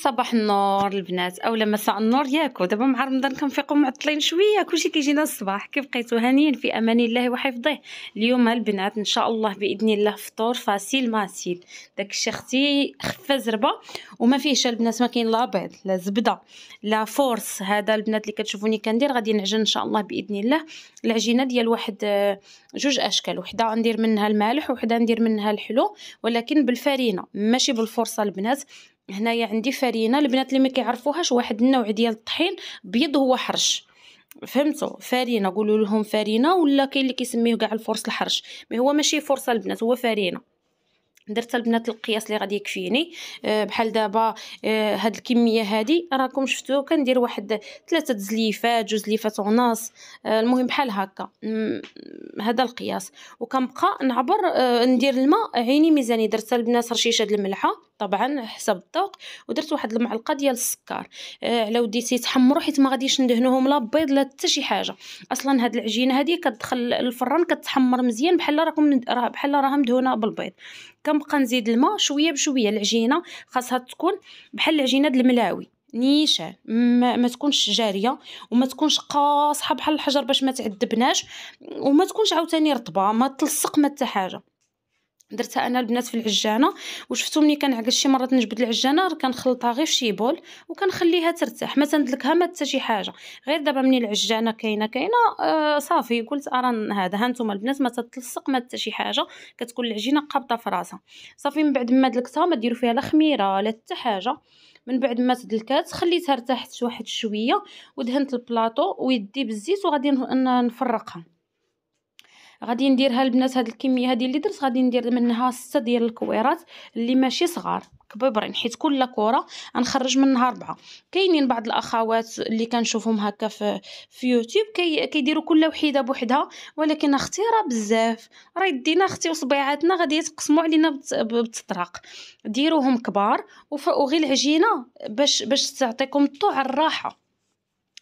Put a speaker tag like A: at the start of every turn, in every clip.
A: صباح النور البنات اولا مساء النور ياكو دابا مع رمضان كنفيقوا معطلين شويه كلشي كيجينا الصباح كيف بقيتو هانيين في امان الله وحفظه اليوم البنات ان شاء الله باذن الله فطور فاسيل ماسيل داك الشيء اختي خفه زربه وما فيهش البنات ما كاين لا بيض لا زبده لا فورس هذا البنات اللي كتشوفوني كندير غادي نعجن ان شاء الله باذن الله العجينه ديال واحد آه، جوج اشكال وحده ندير منها المالح وحده ندير منها الحلو ولكن بالفرينه ماشي بالفرصه البنات هنايا عندي فرينه البنات اللي ما كيعرفوهاش واحد النوع ديال الطحين بيض هو حرش فهمتوا فرينه قولوا لهم فرينه ولا كاين اللي كيسميه كاع الفرص الحرش مي هو ماشي فرصه البنات هو فرينه درت البنات القياس اللي غادي يكفيني آه، بحال دابا آه، هاد الكميه هادي راكم شفتو كندير واحد ثلاثه زليفات جوج زليفات ونص آه، المهم بحال هكا هذا القياس وكنبقى نعبر ندير الماء عيني ميزاني درت البنات رشيشه د الملحه طبعا حسب الذوق ودرت واحد المعلقه ديال السكر آه على وديتي يتحمروا حيت ما غاديش ندهنوهم لا بيض لا حتى شي حاجه اصلا هاد العجينه هادي كتدخل الفران كتحمر مزيان بحال راكم بحال راها مدهونه بالبيض كنبقى نزيد الماء شويه بشويه العجينه خاصها تكون بحال العجينه ديال الملاوي نيشان ما, ما تكونش جاريه وما تكونش قاصحه بحال الحجر باش ما تعذبناش وما تكونش عاوتاني رطبه ما تلصق ما حتى حاجه درتها انا البنات في العجانه وشفتو ملي كنعقل شي مرات نجبد العجانه راه كنخلطها غير فشي بول وكنخليها ترتاح ما تندلكها ما حتى شي حاجه غير دابا ملي العجانه كاينه كاينه آه صافي قلت ارا هذا هانتوما البنات ما تتلصق ما حتى شي حاجه كتكون العجينه قابطه في راسها صافي من بعد ما دلكتها ما ديروا فيها لا خميره لا حتى حاجه من بعد ما تدلكات خليتها ارتاحت واحد شويه ودهنت البلاطو ويدي بالزيت وغادي نفرقها غادي نديرها البنات هاد الكميه هادي اللي درت غادي ندير منها سته ديال الكويرات اللي ماشي صغار كبيبرين حيت كل كره غنخرج منها ربعه كاينين بعض الاخوات اللي كنشوفهم هكا في في يوتيوب كي كيديروا كل وحده بوحدها ولكن اختي راه بزاف راه يدينا اختي وصبيعاتنا غادي يتقسموا علينا بالتطرق ديروهم كبار وغير العجينه باش باش تعطيكم الطوع الراحه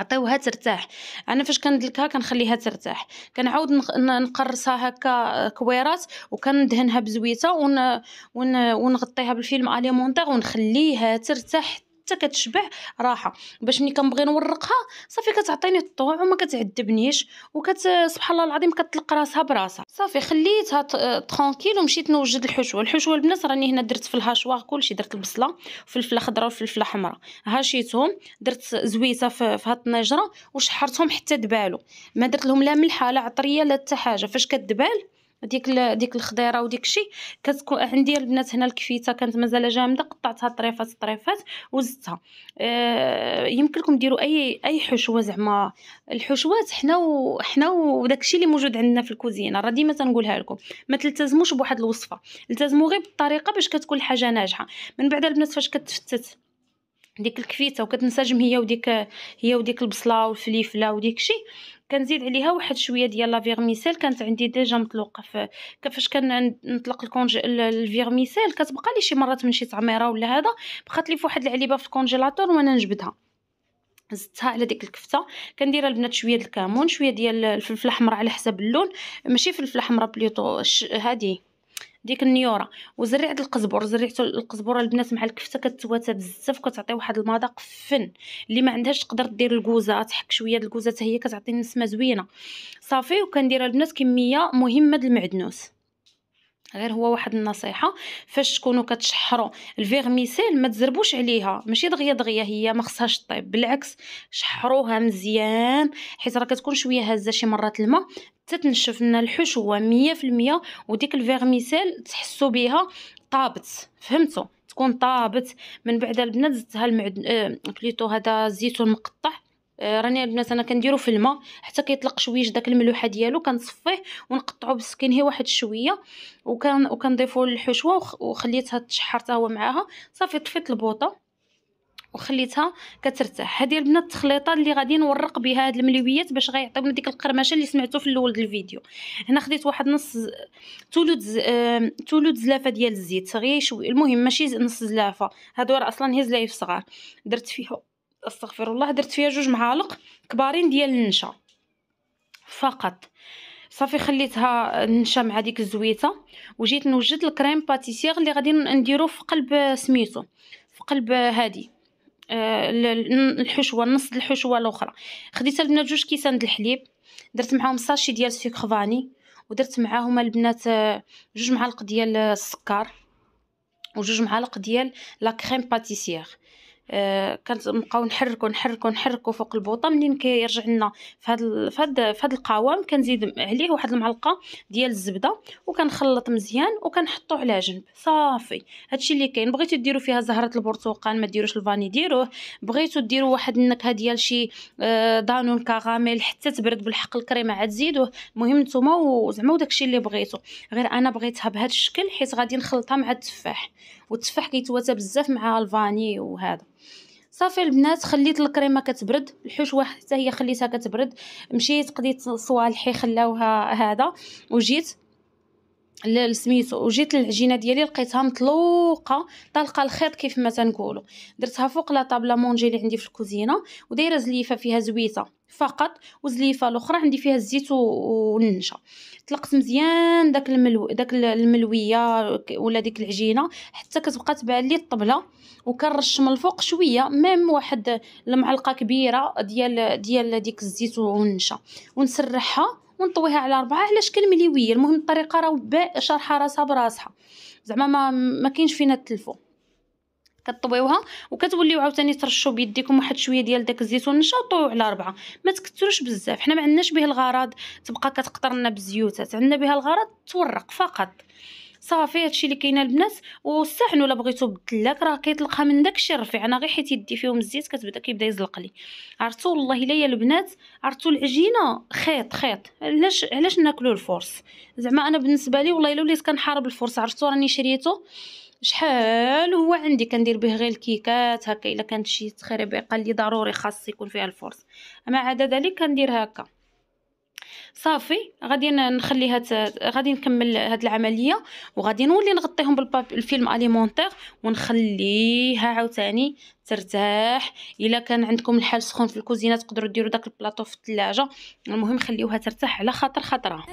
A: عطيوها ترتاح انا فاش كندلكها كنخليها ترتاح كنعاود نقرصها هكا آه، كويرات وكندهنها بزويته ون... ون... ونغطيها بالفيلم اليمونتير ونخليها ترتاح حتى كتشبع راحه باش ملي كنبغي نورقها صافي كتعطيني الطوع وما كتعذبنيش وكت سبحان الله العظيم كتطلق راسها براسها صافي خليتها ترونكيل ومشيت نوجد الحشوه الحشوه البنات راني هنا درت في الهاشوار كلشي درت البصله وفلفله خضراء وفلفله حمراء هاشيتهم درت زويته في, في هاد الطنجره وشحرتهم حتى دبالو ما درت لهم لا ملحه لا عطريه لا حتى حاجه فاش كدبال ديك ديك الخضيره وديك الشيء كتكون عندي البنات هنا الكفيته كانت مازال جامده قطعتها طريفات طريفات وزدتها آه يمكن لكم ديروا اي اي حشوه زعما الحشوات حنا وحنا وداك الشيء اللي موجود عندنا في الكوزينه راه ديما تنقولها لكم ما تلتزموش بواحد الوصفه التزموا غير بالطريقه باش كتكون الحاجه ناجحه من بعد البنات فاش كتفتت ديك الكفيته وكتنسجم هي وديك هي وديك البصله والفليفله وديك شي كنزيد عليها واحد شويه ديال لا فيرميسيل كانت عندي ديجا مطلوقه في كيفاش كنطلق الكونج الفيرميسيل كتبقى لي شي مرات من شي تعميره ولا هذا بقات لي فواحد العلبه في الكونجيلاتور وانا نجبدها زدتها على ديك الكفته كندير البنات شويه الكمون شويه ديال الفلفل الاحمر على حسب اللون ماشي فلفل احمر بليطو هادي ديك النيوره وزرعت القزبر زرعت القزبره البنات مع الكفته كتواتى بزاف كتعطي واحد المذاق فن اللي ما عندهاش تقدر دير الكوزه تحك شويه الكوزه حتى هي كتعطي نسمه زوينه صافي وكندير البنات كميه مهمه د المعدنوس غير هو واحد النصيحه فاش تكونوا كتشحروا الفيغميسيل ما تزربوش عليها ماشي دغيا دغيا هي ما خصهاش طيب بالعكس شحروها مزيان حيت راه كتكون شويه هازه شي مرات الماء تتنشف لنا الحشوه مية المية وديك الفيرميسيل تحسوا بها طابت فهمتوا تكون طابت من بعد البنات زدتها المعدن آه هذا الزيتون مقطع آه راني البنات انا كنديرو في الماء حتى كيطلق شويش داك الملوحه ديالو كنصفيه ونقطعو بالسكين هي واحد شويه وكان وكنضيفو الحشوه وخليتها تشحر حتى هو معاها صافي طفيت البوطه وخليتها كترتاح هذه البنات التخليطه اللي غادي نورق بها هاد المليويات باش غيعطيونا ديك القرمشه اللي سمعتو في الاول ديال الفيديو هنا خديت واحد نص ثلث ثلث زلافه ديال الزيت شوي المهم ماشي نص زلافه هادو راه اصلا هي زلايف صغار درت فيها استغفر الله درت فيها جوج معالق كبارين ديال النشا فقط صافي خليتها النشا مع ديك الزويته وجيت نوجد الكريم باتيسير اللي غادي نديرو في قلب سميتو في قلب هادي آه، الحشوه نص الحشوه الاخرى خديت البنات جوج كيسان د الحليب درت معاهم ساشي ديال سكر فاني ودرت معاهم البنات آه، جوج معالق ديال السكر وجوج معالق ديال لا كريم باتيسير آه كنبقاو نحركو نحركو نحركو فوق البوطه منين كيرجع لنا في هذا في هذا في هذا القوام كنزيد عليه واحد المعلقه ديال الزبده وكنخلط مزيان وكنحطو على جنب صافي هادشي اللي كاين بغيتو ديروا فيها زهره البرتقال ما ديروش الفاني ديروه بغيتو ديروا واحد النكهه ديال شي آه دانون كاراميل حتى تبرد بالحق الكريمه عاد زيدوه المهم نتوما وزعما وداكشي اللي بغيتو غير انا بغيتها بهذا الشكل حيت غادي نخلطها مع التفاح والتفاح كيتواتى بزاف مع الفاني وهذا صافي البنات خليت الكريمه كتبرد الحشوه حتى هي خليتها كتبرد مشيت قضيت صوالحي خلاوها هذا وجيت لسميتو وجيت للعجينه ديالي لقيتها مطلوقه طالقه الخيط كيف ما تنقولوا درتها فوق لا طابله مونجي اللي عندي في الكوزينه ودايره زليفه فيها زويته فقط وزليفه الاخرى عندي فيها الزيت والنشا طلقت مزيان داك الملو داك الملويه ولا ديك العجينه حتى كتبقى تبان لي الطبله وكنرش من الفوق شويه ميم واحد المعلقه كبيره ديال ديال ديك الزيت والنشا ونسرحها ونطويها على ربعه على شكل مليويه المهم الطريقه راه شارحه راسها براسها زعما ما, ما كاينش فينا تلفو كطويوها وكتوليو عاوتاني ترشوا بيديكم واحد شويه ديال داك الزيتون نشاطوه على ربعه ما تكثروش بزاف حنا ما عندناش به الغرض تبقى كتقطر لنا بالزيوتات عندنا بها الغرض تورق فقط صافي هادشي اللي كاين البنات والصحن ولا بغيتو بالدلاك راه كيطلقها من داكشي الرفيع انا غير حيت يدي فيهم الزيت كتبدا كيبدا يزلق لي عرفتوا والله الا يا البنات عرفتوا العجينه خيط خيط علاش علاش ناكلو الفرص زعما انا بالنسبه لي والله الا وليت كنحارب الفرص عرفتوا راني شريته شحال هو عندي كندير به غير الكيكات هكا الا كانت شي تخربيقه اللي ضروري خاص يكون فيها الفرص اما عدا ذلك كندير هكا صافي غادي نخليها ت... غادي نكمل هاد العمليه وغادي نولي نغطيهم بالفيلم الفيلم اليمونتير ونخليها عاوتاني ترتاح الا كان عندكم الحال سخون في الكوزينه تقدروا ديروا داك البلاطو في الثلاجه المهم خليوها ترتاح على خاطر خاطرها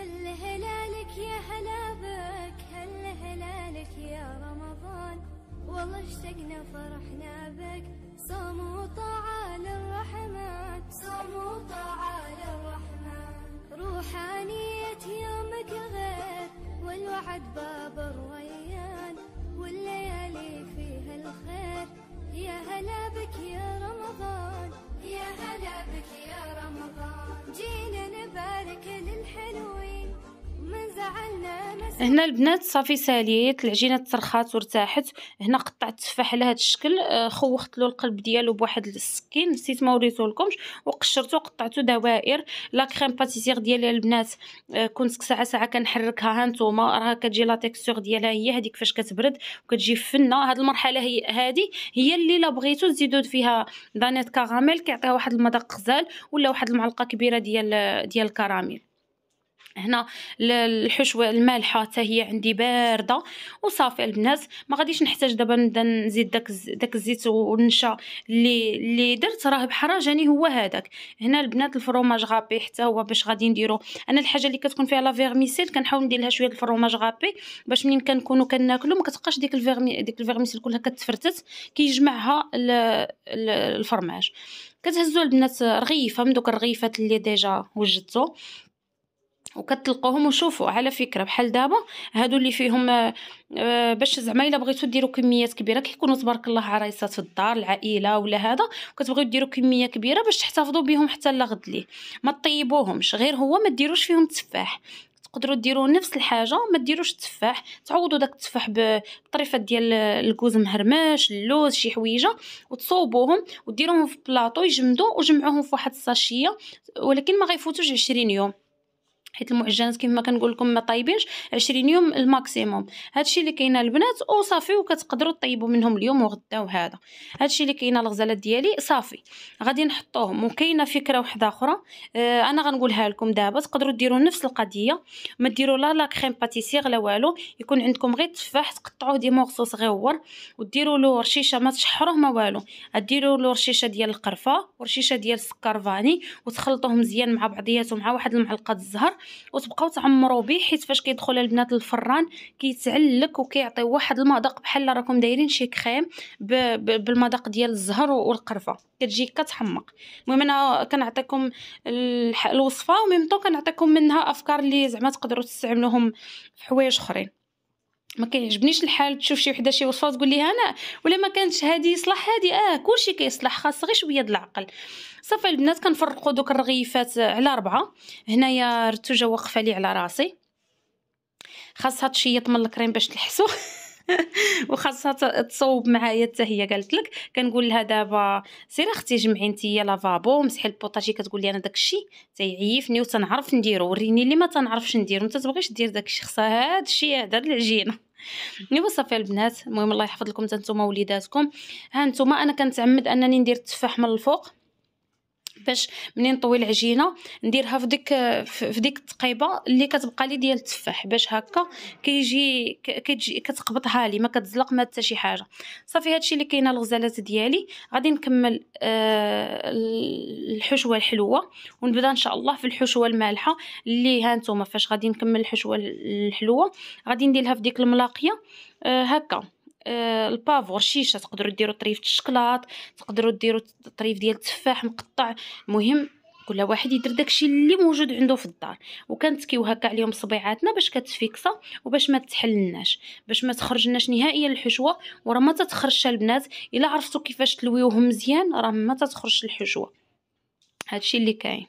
A: هنا البنات صافي ساليت العجينه ترخات وارتاحت هنا قطعت التفاح على هذا الشكل آه، خوخت له القلب ديالو بواحد السكين نسيت ما وريته لكمش وقشرته وقطعته دوائر لا كريم باتيسير ديالي البنات آه، كنت ساعه ساعه كنحركها هانتوما راه كتجي لا تيكستور ديالها هي هذيك فاش كتبرد وكتجي فنه هاد المرحله هي هذه هي اللي لا بغيتو تزيدو فيها دانيت كراميل كيعطيها واحد المذاق غزال ولا واحد المعلقه كبيره ديال ديال الكراميل هنا الحشوه المالحه حتى هي عندي بارده وصافي البنات ما غاديش نحتاج دابا نبدا نزيد داك داك الزيت والنشا اللي اللي درت راه بحرا جاني هو هذاك هنا البنات الفروماج غابي حتى هو باش غادي نديرو انا الحاجه اللي كتكون فيها لا فيرميسيل كنحاول ندير لها شويه الفروماج غابي باش منين كنكونوا كناكلو ما كتبقاش ديك الفيرمي ديك الفيرميسيل كلها كتفرتت كيجمعها الفرماج كتهزوا البنات رغيفه من دوك الرغيفات اللي ديجا وجدتو وكتلقوهم وشوفوا على فكره بحال دابا هادو اللي فيهم آه، آه، باش زعما الا بغيتو ديروا كميات كبيره كيكونوا تبارك الله عرايسات في الدار العائله ولا هذا وكتبغيو ديروا كميه كبيره باش تحتفظوا بهم حتى لغد ليه ما طيبوهمش غير هو ما ديروش فيهم تفاح تقدروا ديروا نفس الحاجه ما ديروش التفاح تعوضوا داك التفاح بطريفات ديال الكوز مهرماش اللوز شي حويجه وتصوبوهم وديروهم في بلاطو يجمدوا وجمعوهم في واحد الساشيه ولكن ما غيفوتوش 20 يوم حيت المعجنات كيف ما كنقول لكم ما طايبينش 20 يوم الماكسيموم هادشي اللي كاينه البنات وصافي وكتقدروا طيبوا منهم اليوم وغدا وهذا هادشي اللي كاينه الغزالات ديالي صافي غادي نحطوهم وكاينه فكره واحده اخرى اه انا غنقولها لكم دابا تقدروا ديروا نفس القضيه ما ديروا لا لا كريم باتيسير لا والو يكون عندكم غير تفاح تقطعوه دي مورسو صغيور وديروا له رشيشه ما تشحروه ما والو ديروا له رشيشه ديال القرفه ورشيشه ديال السكر فاني وتخلطوهم مزيان مع بعضياتهم مع واحد المعلقه الزهر وتبقاو تعمروا به حيت فاش كيدخل البنات للفران كيتعلك وكيعطي واحد المذاق بحال راكم دايرين شي كريم بالمذاق ديال الزهر والقرفه كتجي كتحمق المهم انا كنعطيكم الوصفه وميمطو طو كنعطيكم منها افكار اللي زعما تقدروا تستعملوهم في حوايج اخرين ما كيعجبنيش الحال تشوف شي وحده شي وصفه تقول ليها انا ولا ما كانتش هادي يصلح هادي اه كلشي كيصلح خاص غير شويه د العقل صافي البنات كنفرقوا دوك الرغيفات على ربعة هنايا رتوجه واقفه لي على راسي خاصها تشيط من الكريم باش تلحسو وخاصها تصوب معايا حتى هي قالت لك كنقول لها دابا سير اختي جمعي نتيا لافابو مسحي البوطاجي كتقول لي انا داكشي تيعيفني وتنعرف نديرو وريني اللي ما تنعرفش نديرو ما تبغيش دير داكشي خصها هادشي هذا العجينه ايوا صافي البنات المهم الله يحفظ لكم حتى نتوما وليداتكم ها نتوما انا كنتعمد انني ندير التفاح من الفوق باش منين نطوي العجينه نديرها في ديك في ديك التقيبه اللي كتبقى لي ديال التفاح باش هكا كيجي كتجي كتقبطها لي ما كتزلق ما حتى شي حاجه صافي هادشي اللي كاينه الغزالات ديالي غادي نكمل آه الحشوه الحلوه ونبدا ان شاء الله في الحشوه المالحه اللي ها نتوما فاش غادي نكمل الحشوه الحلوه غادي نديرها في ديك الملاقيه آه هكا آه، البافور شيشه تقدروا ديروا طريف الشكلاط تقدروا ديروا طريف ديال التفاح مقطع المهم كل واحد يدير داكشي اللي موجود عنده في الدار وكنتكيو هكا عليهم صبيعاتنا باش كتفيكسا وباش ما تحلناش باش ما تخرجناش نهائيا الحشوه وراه ما تتخرجش البنات الا عرفتوا كيفاش تلويوهم مزيان راه ما تتخرجش الحشوه هادشي اللي كاين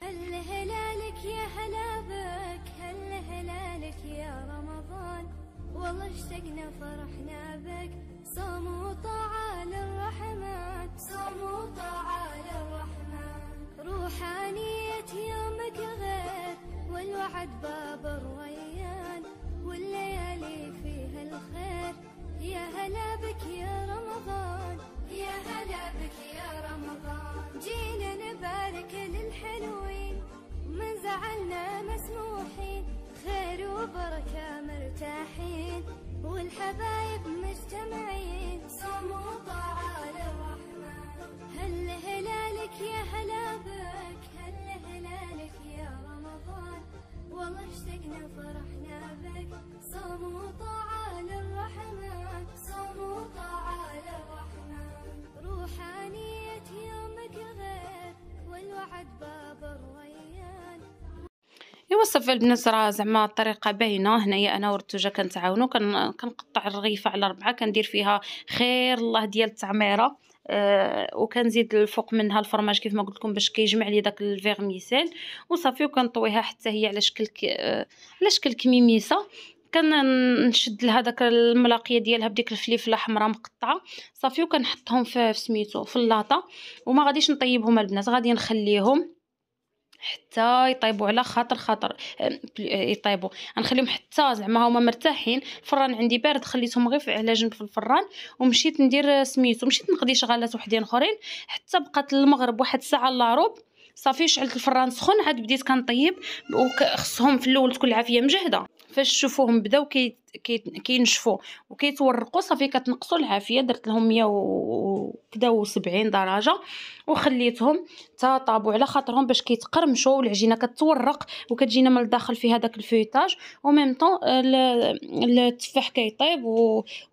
B: فرحنا بك صوم وطاعة للرحمن صوم وطاعة للرحمن روحانية يومك غير
A: والوعد باب الريان يوصف راه زعما الطريقه باينة هنايا أنا ورتوجة كنتعاونو كنقطع الرغيفة على ربعة كندير فيها خير الله ديال التعميرة آه وكنزيد الفوق منها الفرماج كيف ما قلت لكم باش كيجمع لي داك الفيرميسيل وصافي وكنطويها حتى هي على شكل آه، على شكل كميميسه كنشد لها داك الملاقيه ديالها بديك الفليفله حمراء مقطعه صافي وكنحطهم في سميتو في اللاطه وما غاديش نطيبهم البنات غادي نخليهم حتى يطيبوا على خاطر خاطر آه، يطيبوا غنخليهم حتى زعما هما مرتاحين الفران عندي بارد خليتهم غير على جنب في الفران ومشيت ندير سميتو مشيت نقضي شغالات وحدين اخرين حتى بقات المغرب واحد الساعه الا ربع صافي شعلت الفران سخون عاد بديت كنطيب وخصهم في الاول تكون العافيه مجهده فاش تشوفوهم بداو كي كينشفوا وكيتورقوا صافي كتنقصوا العافيه درت لهم 100 وكدا و70 درجه وخليتهم حتى طابوا على خاطرهم باش كيتقرمشوا والعجينه كتورق وكتجينا من الداخل في هذاك الفيتاج وميم طون التفاح كيطيب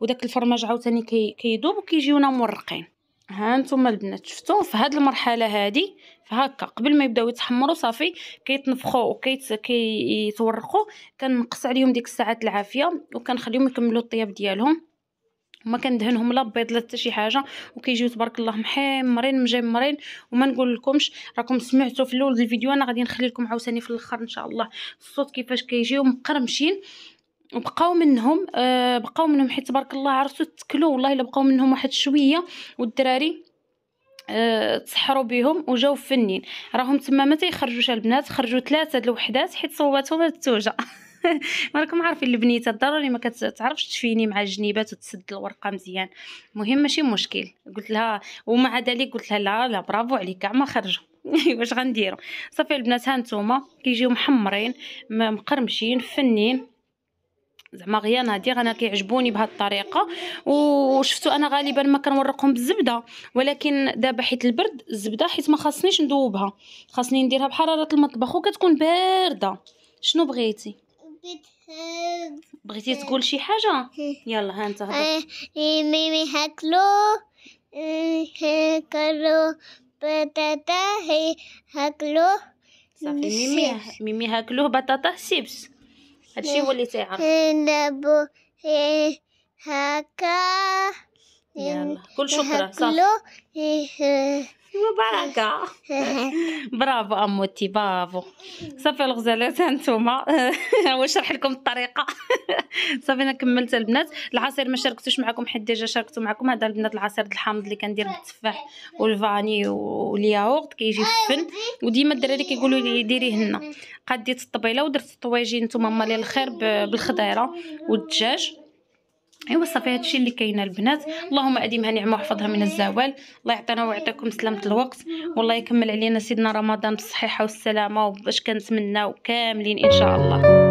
A: وداك الفرماج عاوتاني كيذوب كي وكيجيونا مورقين ها نتوما البنات شفتوا في هاد المرحله هذه فهكا قبل ما يبداو يتحمروا صافي كيتنفخوا وكيتورقوا كنقص عليهم ديك الساعات العافيه وكنخليهم يكملوا الطياب ديالهم ما كندهنهم لا بيض لا حتى شي حاجه وكيجيو تبارك الله محمرين مجمرين وما نقول لكمش راكم سمعتوا في الاول الفيديو انا غادي نخلي لكم عاوتاني في الاخر ان شاء الله الصوت كيفاش كيجيو مقرمشين وبقاو منهم آه بقاو منهم حيت تبارك الله عرفتوا تكلوا والله الا بقاو منهم واحد شويه والدراري آه، تسحروا بهم وجاو فنين راهم تما ما تيخرجوش البنات خرجوا ثلاثه د الوحدات حيت صوباتهم التوجه ما راكم عارفين البنيته ضروري ما كتعرفش تفيني مع الجنيبات وتسد الورقه مزيان المهم ماشي مشكل قلت لها ومع ذلك قلت لها لا لا برافو عليك كاع ما خرجوا واش غنديروا صافي البنات ها نتوما كيجيو محمرين مقرمشين فنين زعما غير نادر انا, أنا كيعجبوني بهالطريقه وشفتوا انا غالبا ما كنورقهم بالزبده ولكن دابا حيت البرد الزبده حيت ما خاصنيش نذوبها خاصني نديرها بحراره المطبخ وكتكون بارده شنو بغيتي بغيتي تقول شي حاجه يلا ها انت آه،
B: ميمي هاكلو هاكلو آه، بطاطا هاكلو صافي ميمي
A: ميمي هاكلو بطاطا سيبس هادشي هو اللي تيعرف
B: هكا
A: إيه، كل إيه، شكرا صافي إيه. مباركة برافو اموتي برافو صافي الغزالات هانتوما وشرح لكم الطريقة صافي انا كملت البنات العصير ما شاركتوش معكم حيت ديجا شاركتو معكم هذا البنات العصير الحامض اللي كندير بالتفاح والفاني والياغورت كيجي فن أيوة، وديما الدراري كيقولوا لي ديري هنا قديت الطبيله ودرت الطواجين نتوما مالي الخير بالخضيره والدجاج ايوا صافي هادشي اللي كاين البنات اللهم اديمها نعمه وحفظها من الزوال الله يعطينا ويعطيكم سلامه الوقت والله يكمل علينا سيدنا رمضان بالصحيحه والسلامه وباش كنتمناو كاملين ان شاء الله